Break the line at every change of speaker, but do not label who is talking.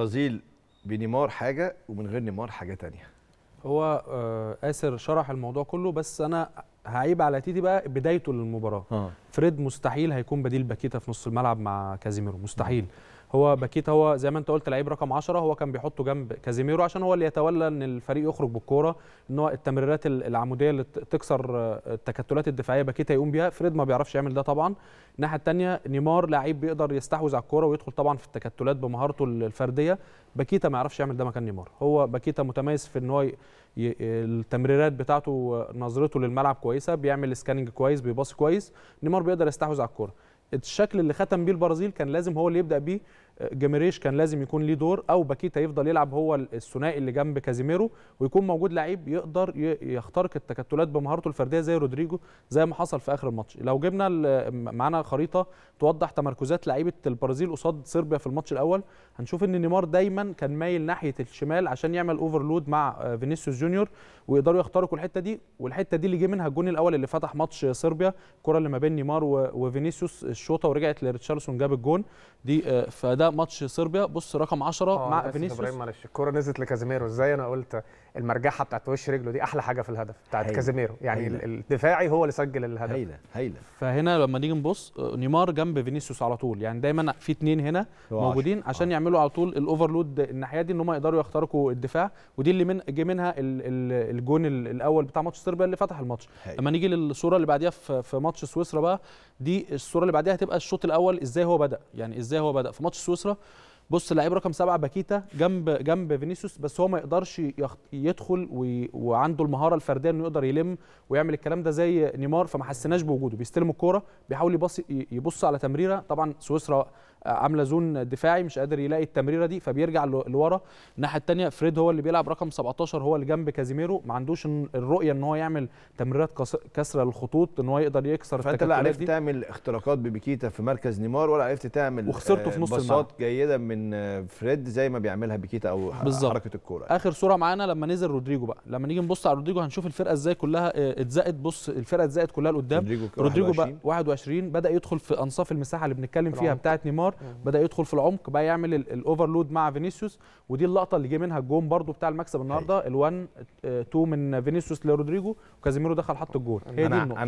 البرازيل بنيمار حاجه ومن غير نيمار حاجه تانية هو آه، آسر شرح الموضوع كله بس أنا هعيب على تيتي بقى بدايته للمباراة آه. فريد مستحيل هيكون بديل باكيتا في نص الملعب مع كازيميرو مستحيل هو باكيتا هو زي ما انت قلت لعيب رقم 10 هو كان بيحطه جنب كازيميرو عشان هو اللي يتولى ان الفريق يخرج بالكوره ان هو التمريرات العموديه اللي تكسر آه، التكتلات الدفاعيه باكيتا يقوم بيها فريد ما بيعرفش يعمل ده طبعا الناحيه الثانيه نيمار لعيب بيقدر يستحوذ على الكوره ويدخل طبعا في التكتلات بمهارته الفرديه باكيتا ما يعرفش يعمل ده مكان نيمار هو باكيتا متميز في ان هو التمريرات بتاعته نظرته للملعب كويسه بيعمل سكاننج كويس بيباص كويس نيمار بيقدر يستحوذ على الكوره الشكل اللي ختم بيه البرازيل كان لازم هو اللي يبدا بيه جيميريش كان لازم يكون ليه دور او باكيتا يفضل يلعب هو الثنائي اللي جنب كازيميرو ويكون موجود لعيب يقدر يخترق التكتلات بمهارته الفرديه زي رودريجو زي ما حصل في اخر الماتش لو جبنا معانا خريطه توضح تمركزات لعيبه البرازيل قصاد صربيا في الماتش الاول هنشوف ان نيمار دايما كان مايل ناحيه الشمال عشان يعمل اوفرلود مع آه، فينيسيوس جونيور ويقدروا يخترقوا الحته دي والحته دي اللي جه منها الجون الاول اللي فتح ماتش صربيا الكره اللي ما بين نيمار وفينيسيوس الشوطه ورجعت لريتشارلسون جاب الجون دي آه، فده ده ماتش صربيا بص رقم 10 آه، مع فينيسيوس ابراهيم معلش الكوره نزلت لكازيميرو ازاي انا قلت المرجحه بتاعت وش رجله دي احلى حاجه في الهدف بتاعت كازيميرو يعني الدفاعي هو اللي سجل الهدف هايله هايله فهنا لما نيجي نبص آه، نيمار جنب فينيسيوس على طول يعني دايما في اثنين هنا موجودين عشان, عشان آه. يعملوا على طول الاوفرلود الناحيه دي ان هم يقدروا يخترقوا الدفاع ودي اللي من جه منها الجون الاول بتاع ماتش صربيا اللي فتح الماتش لما نيجي للصوره اللي بعديها في ماتش سويسرا بقى دي الصوره اللي بعديها هتبقى الشوط الاول ازاي هو بدا يعني ازاي هو بدا في ماتش سويسرا سويسرا بص لعيب رقم سبعه باكيتا جنب جنب فينيسيوس بس هو ما يقدرش يدخل وعنده المهاره الفرديه انه يقدر يلم ويعمل الكلام ده زي نيمار فما حسيناش بوجوده بيستلم الكوره بيحاول يبص يبص على تمريره طبعا سويسرا عامله زون دفاعي مش قادر يلاقي التمريره دي فبيرجع لورا الناحيه الثانيه فريد هو اللي بيلعب رقم 17 هو اللي جنب كازيميرو ما عندوش الرؤيه ان هو يعمل تمريرات كسره للخطوط ان هو يقدر يكسر فانت لا عرفت دي. تعمل اختراقات ببيكيتا في مركز نيمار ولا عرفت تعمل وخسرته في آه، نص باصات جيده من فريد زي ما بيعملها بيكيتا او بالزبط. حركه الكوره اخر صوره معانا لما نزل رودريجو بقى لما نيجي نبص على رودريجو هنشوف الفرقه ازاي كلها آه، اتزقت بص الفرقه اتزقت كلها لقدام رودريجو, رودريجو 21. بقى 21 بدا يدخل في انصاف المساحه اللي بنتكلم فيها بتاعه نيمار الاخر بدا يدخل في العمق بقى يعمل الاوفرلود مع فينيسيوس ودي اللقطه اللي جه منها الجون برده بتاع المكسب النهارده أيوة. ال1 2 آه، من فينيسيوس لرودريجو وكازيميرو دخل حط الجون هي دي النقطه